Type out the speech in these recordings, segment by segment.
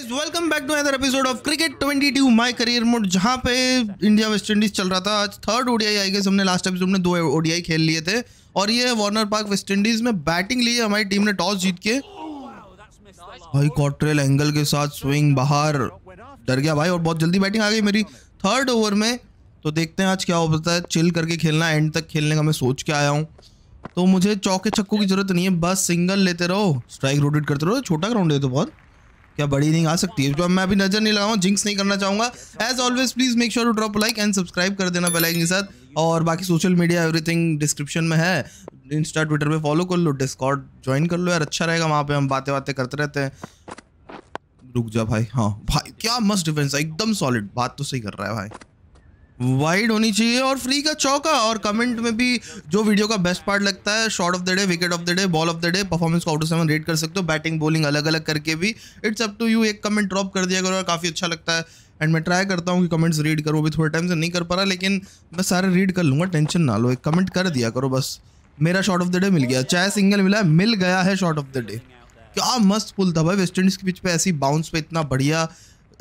guys welcome back to another episode of cricket 22 my career mode जहां पे India West Indies चल रहा था आज थर्ड ओडीआई आई गेस हमने लास्ट एपिसोड में दो ओडीआई खेल लिए थे और ये वार्नर पार्क वेस्ट इंडीज में बैटिंग ली हमारी टीम ने टॉस जीत के भाई कॉट्रेल एंगल के साथ स्विंग बाहर डर गया भाई और बहुत जल्दी बैटिंग आ गई मेरी थर्ड ओवर में तो देखते हैं आज क्या हो पता है चिल करके खेलना एंड तक खेलने का मैं सोच के आया हूँ तो मुझे चौके छक्कों की जरूरत नहीं है बस सिंगल लेते रहो स्ट्राइक रोटेट करते रहो छोटा ग्राउंड है तो बहुत क्या बड़ी नहीं आ सकती है तो मैं अभी नजर नहीं लगाऊँ जिंक्स नहीं करना चाहूंगा as always please make sure to drop like and subscribe कर देना बेलाइन के साथ और बाकी सोशल मीडिया एवरीथिंग डिस्क्रिप्शन में है इंस्टा ट्विटर पे फॉलो कर लो डिस्कॉर्ड ज्वाइन कर लो यार अच्छा रहेगा वहाँ पे हम बातें बातें करते रहते हैं रुक जा भाई हाँ भाई क्या मस्त डिफेंस है एकदम सॉलिड बात तो सही कर रहा है भाई वाइड होनी चाहिए और फ्री का चौका और कमेंट में भी जो वीडियो का बेस्ट पार्ट लगता है shot of the day wicket of the day ball of the day performance को आउट सेवन रेट कर सकते हो बैटिंग बॉलिंग अलग अलग करके भी इट्स अप टू यू एक कमेंट ड्रॉप कर दिया करो और काफ़ी अच्छा लगता है एंड मैं ट्राई करता हूँ कि कमेंट्स रीड करूँ अभी थोड़े टाइम से नहीं कर पा रहा लेकिन मैं सारे रीड कर लूँगा टेंशन ना लो एक कमेंट कर दिया करो बस मेरा शॉट ऑफ द डे मिल गया चाहे सिंगल मिला मिल गया है शॉट ऑफ द डे क्या मस्त पुल था भाई वेस्ट इंडीज़ के पिच पे ऐसी बाउंस पे इतना बढ़िया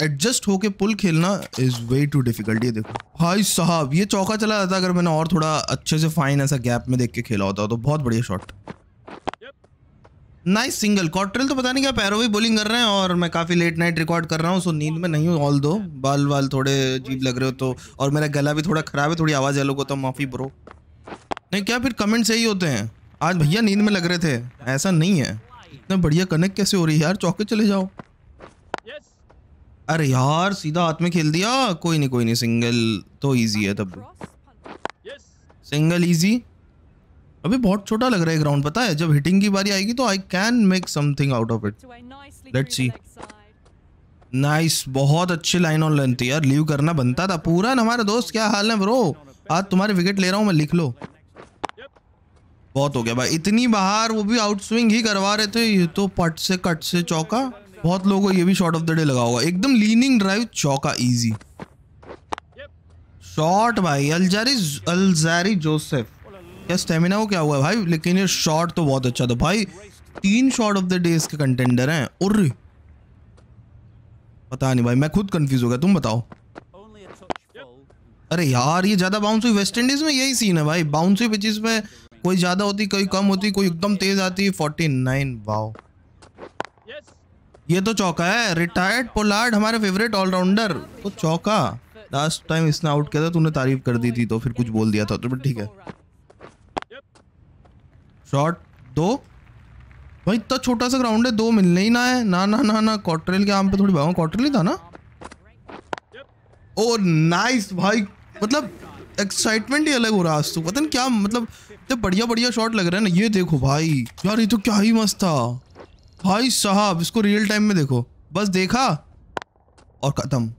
एडजस्ट होके पुल खेलना इज वे टू डिफिकल्ट ये देखो भाई साहब ये चौका चला जाता अगर मैंने और थोड़ा अच्छे से फाइन ऐसा गैप में देख के खेला होता तो बहुत बढ़िया शॉट नाइस सिंगल कॉट्रेल तो पता नहीं क्या पैरों भी बोलिंग कर रहे हैं और मैं काफ़ी लेट नाइट रिकॉर्ड कर रहा हूँ सो नींद में नहीं हूँ ऑल दो बाल वाल थोड़े जीप लग रहे हो तो और मेरा गला भी थोड़ा ख़राब है थोड़ी आवाज़ है लोगों तो माफ़ी ब्रो नहीं क्या फिर कमेंट सही होते हैं आज भैया नींद में लग रहे थे ऐसा नहीं है इतना बढ़िया कनेक्ट कैसे हो रही है यार चौके चले जाओ अरे यार सीधा हाथ में खेल दिया कोई नहीं कोई नहीं सिंगल तो इजी है तब सिंगल इजी अभी बहुत छोटा लग रहा है ग्राउंड पता है जब हिटिंग की बारी आएगी तो I can make something out of it let's see nice बहुत अच्छी लाइन ऑन लेंथ थी यार लीव करना बनता था पूरा हमारा दोस्त क्या हाल है ब्रो आज तुम्हारे विकेट ले रहा हूँ मैं लिख लो बहुत हो गया भाई इतनी बाहर वो भी आउट स्विंग ही करवा रहे थे ये तो पट से कट से चौका बहुत लोगों को ये भी शॉर्ट ऑफ द डे लगा होगा एकदम लीनिंग ड्राइव चौका इजी शॉर्ट भाई अलजारी अलजारी जोसेफ क्या स्टेमिना को क्या हुआ है भाई लेकिन ये शॉर्ट तो बहुत अच्छा था भाई तीन शॉर्ट ऑफ द डे इसके कंटेंडर हैं और पता नहीं भाई मैं खुद कंफ्यूज हो गया तुम बताओ अरे यार ये ज़्यादा बाउंस हुई वेस्ट इंडीज़ में यही सीन है भाई बाउंस हुई पिचिस में कोई ज़्यादा होती कोई कम होती कोई एकदम तेज़ आती फोर्टी नाइन वाओ ये तो चौका है रिटायर्ड पोलार्ड हमारे फेवरेट ऑलराउंडर तो चौका लास्ट टाइम इसने आउट किया था तूने तारीफ कर दी थी तो फिर कुछ बोल दिया था तो बट ठीक है शॉट दो भाई इतना छोटा सा ग्राउंड है दो मिलने ही ना है ना ना ना ना कॉटरेल के आम पे थोड़ी भाव कॉटरेल ही था ना ओ oh, नाइस भाई मतलब एक्साइटमेंट ही अलग हो रहा आज तो पता नहीं क्या मतलब इतने बढ़िया बढ़िया शॉट लग रहा है ना ये देखो भाई यार ये तो क्या ही मस्त था भाई साहब इसको रियल टाइम में देखो बस देखा और ख़त्म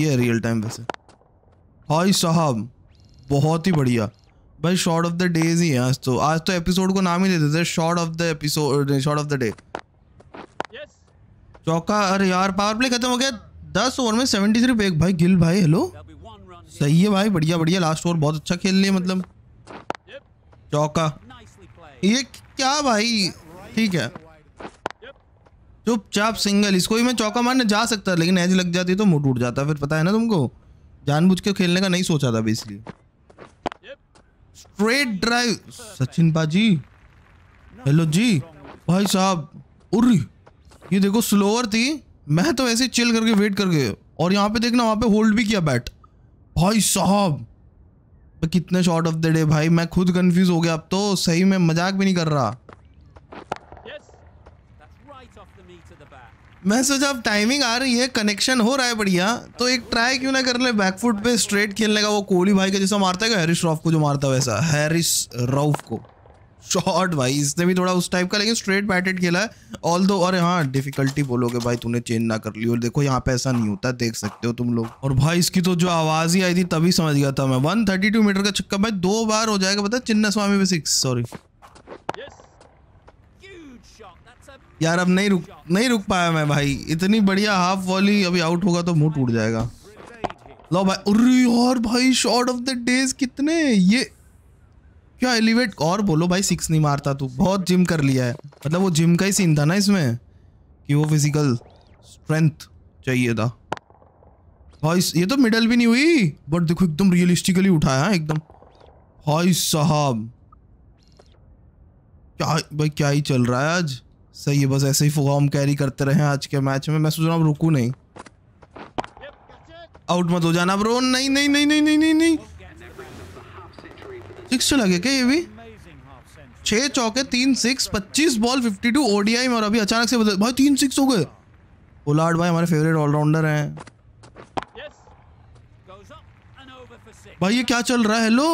ये है रियल टाइम वैसे भाई साहब बहुत ही बढ़िया भाई शॉर्ट ऑफ द डेज ही है आज तो आज तो एपिसोड को नाम ही दे देते shot of the episode shot of the day चौका अरे यार पावर प्ले खत्म हो गया दस ओवर में सेवेंटी थ्री बेग भाई गिल भाई हेलो सही है भाई बढ़िया बढ़िया लास्ट ओवर बहुत अच्छा खेल लिया मतलब चौका ये क्या भाई ठीक है चुपचाप सिंगल इसको ही मैं चौका मारने जा सकता लेकिन एज लग जाती तो मुठ उठ जाता फिर पता है ना तुमको जानबूझ के खेलने का नहीं सोचा था बेसिकली स्ट्रेट ड्राइव सचिन बाजी हेलो जी भाई साहब उर्री ये देखो स्लोअर थी मैं तो ऐसे चिल करके वेट कर गए और यहाँ पे देखना वहाँ पे होल्ड भी किया बैट भाई साहब कितने शॉट ऑफ द डे भाई मैं खुद कंफ्यूज हो गया अब तो सही में मजाक भी नहीं कर रहा मैं सोचा अब टाइमिंग आ रही है कनेक्शन हो रहा है बढ़िया तो एक ट्राई क्यों ना कर ले बैकफुट पे स्ट्रेट खेलने का वो कोहली भाई का जैसा मारता है हैरिस रॉफ को जो मारता है वैसा हैरिस रॉफ को शॉर्ट भाई इसने भी थोड़ा उस टाइप का लेकिन स्ट्रेट बैटेड खेला है ऑल दो अरे हाँ डिफिकल्टी बोलोगे भाई तूने चेंज ना कर ली और देखो यहाँ पे ऐसा नहीं होता देख सकते हो तुम लोग और भाई इसकी तो जो आवाज़ ही आई थी तभी समझ गया था मैं 132 मीटर का छक्का भाई दो बार हो जाएगा पता चिन्ना स्वामी पे सिक्स सॉरी यार अब नहीं रुक नहीं रुक पाया मैं भाई इतनी बढ़िया हाफ वॉली अभी आउट होगा तो मुंह टूट जाएगा लो भाई अरे यार भाई शॉर्ट ऑफ द डेज कितने ये क्या एलिवेट और बोलो भाई सिक्स नहीं मारता तू बहुत जिम कर लिया है मतलब वो जिम का ही सीन था ना इसमें कि वो फिजिकल स्ट्रेंथ चाहिए था भाई ये तो मिडल भी नहीं हुई बट देखो एकदम रियलिस्टिकली उठाया एकदम भाई साहब क्या भाई क्या ही चल रहा है आज सही है बस ऐसे ही फॉर्म कैरी करते रहे आज के मैच में मैं सोच रहा हूँ रुकू नहीं आउट मत हो जाना ब्रो नहीं नहीं नहीं नहीं नहीं नहीं नहीं सिक्स तो लगे क्या ये भी छः चौके तीन सिक्स पच्चीस बॉल फिफ्टी टू ओडीआई में और अभी अचानक से बदल भाई तीन सिक्स हो गए ओलाड भाई हमारे फेवरेट ऑलराउंडर हैं भाई ये क्या चल रहा है हेलो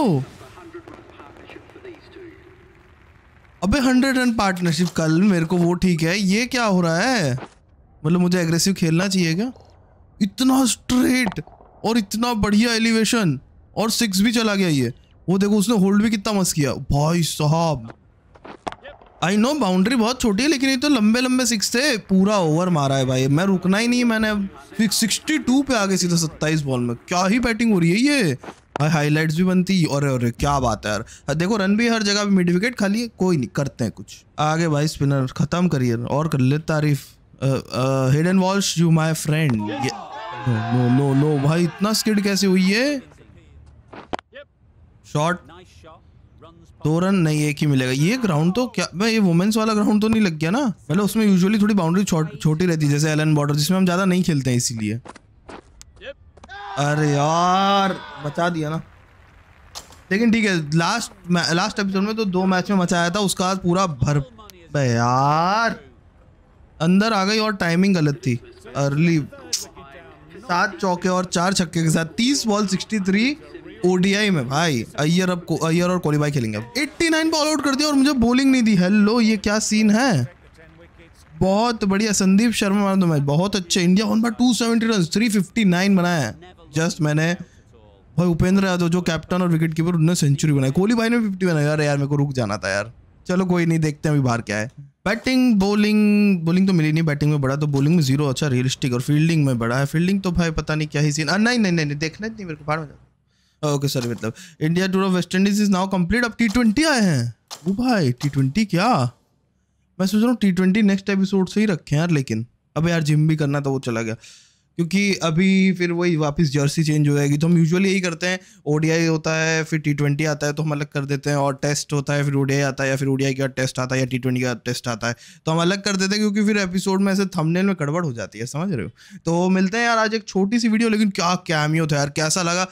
अबे हंड्रेड रन पार्टनरशिप कल मेरे को वो ठीक है ये क्या हो रहा है मतलब मुझे एग्रेसिव खेलना चाहिए क्या इतना स्ट्रेट और इतना बढ़िया एलिवेशन और सिक्स भी चला गया ये वो देखो उसने होल्ड भी कितना मस्त किया भाई साहब आई नो बाउंड्री बहुत छोटी है लेकिन ये तो लंबे लंबे सिक्स थे पूरा ओवर मारा है भाई मैं रुकना ही नहीं मैंने सिक्सटी टू पे आ गए सीधा सत्ताईस बॉल में क्या ही बैटिंग हो रही है ये हाईलाइट्स भी बनती और, और क्या बात है यार देखो रन भी हर जगह पे मिड विकेट खाली है कोई नहीं करते हैं कुछ आगे भाई स्पिनर खत्म करिए और कर ले तारीफ hidden walls you my friend no no no भाई इतना स्किड कैसे हुई है शॉट दो रन नहीं एक ही मिलेगा ये ग्राउंड तो क्या भाई ये वुमेन्स वाला ग्राउंड तो नहीं लग गया ना मतलब उसमें यूजुअली थोड़ी बाउंड्री छोटी रहती है जैसे एलन बॉर्डर जिसमें हम ज़्यादा नहीं खेलते हैं इसीलिए अरे यार बचा दिया ना लेकिन ठीक है लास्ट लास्ट एपिसोड में तो दो मैच में मचाया था उसका आज पूरा भर यार अंदर आ गई और टाइमिंग गलत थी अर्ली सात चौके और चार छक्के के साथ तीस बॉल सिक्सटी थ्री ओडीआई में भाई अय्यर अब अय्यर और कोली भाई खेलेंगे एट्टी नाइन बॉल आउट कर दिया और मुझे बॉलिंग नहीं दी हेलो ये क्या सीन है बहुत बढ़िया संदीप शर्मा दो तो मैच बहुत अच्छे India one by two seventy run three fifty nine बनाया है जस्ट मैंने भाई उपेंद्र यादव जो कैप्टन और विकेट कीपर उन्होंने सेंचुरी बनाई कोहली भाई ने फिफ्टी बनाया यार यार मेरे को रुक जाना था यार चलो कोई नहीं देखते हैं अभी बाहर क्या है बैटिंग बॉलिंग बॉलिंग तो मिली नहीं बैटिंग में बड़ा तो बॉलिंग में जीरो अच्छा रियलिस्टिक और फील्डिंग में बड़ा है फील्डिंग तो भाई पता नहीं क्या ही सीन नहीं नहीं नहीं देखना नहीं मेरे को बाहर में ओके सर मतलब India tour of West Indies is now complete अब टी ट्वेंटी आए हैं वो भाई टी ट्वेंटी क्या मैं सोच रहा हूँ टी ट्वेंटी नेक्स्ट एपिसोड से ही रखे हैं यार लेकिन अब यार जिम भी करना था वो चला गया क्योंकि अभी फिर वही वापस जर्सी चेंज हो जाएगी तो हम यूजुअली यही करते हैं ओडीआई होता है फिर टी ट्वेंटी आता है तो हम अलग कर देते हैं और टेस्ट होता है फिर ओडीआई आता है या फिर ओडीआई का टेस्ट आता है या टी ट्वेंटी का टेस्ट आता है तो हम अलग कर देते हैं क्योंकि फिर एपिसोड में ऐसे थंबनेल में गड़बड़ हो जाती है समझ रहे हो तो मिलते हैं यार आज एक छोटी सी वीडियो लेकिन क्या कैमियो था यार कैसा लगा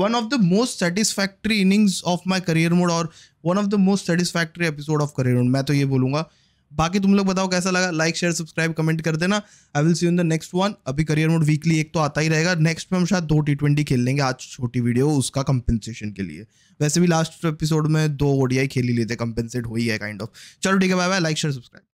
one of the most satisfactory innings of my career mode और one of the most satisfactory episode of career mode मैं तो ये बोलूँगा बाकी तुम लोग बताओ कैसा लगा लाइक शेयर सब्सक्राइब कमेंट कर देना I will see in the next one अभी करियर मोड वीकली एक तो आता ही रहेगा नेक्स्ट में हम शायद दो टी ट्वेंटी खेल लेंगे आज छोटी वीडियो उसका कंपेंसेशन के लिए वैसे भी लास्ट एपिसोड में दो ओडियाई खेल ही लेते कंपेंसेट हुई है काइंड ऑफ चलो ठीक है bye bye like share subscribe